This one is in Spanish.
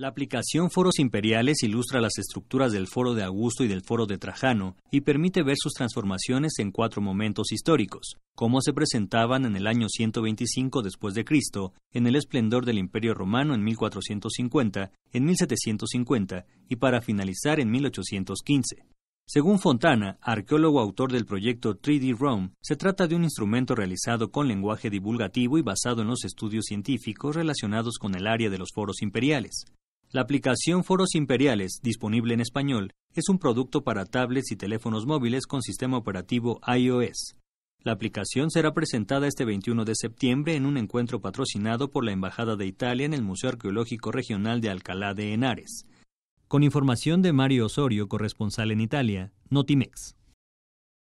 La aplicación Foros Imperiales ilustra las estructuras del Foro de Augusto y del Foro de Trajano y permite ver sus transformaciones en cuatro momentos históricos, como se presentaban en el año 125 después de Cristo, en el esplendor del Imperio Romano en 1450, en 1750 y para finalizar en 1815. Según Fontana, arqueólogo autor del proyecto 3D Rome, se trata de un instrumento realizado con lenguaje divulgativo y basado en los estudios científicos relacionados con el área de los foros imperiales. La aplicación Foros Imperiales, disponible en español, es un producto para tablets y teléfonos móviles con sistema operativo iOS. La aplicación será presentada este 21 de septiembre en un encuentro patrocinado por la Embajada de Italia en el Museo Arqueológico Regional de Alcalá de Henares. Con información de Mario Osorio, corresponsal en Italia, Notimex.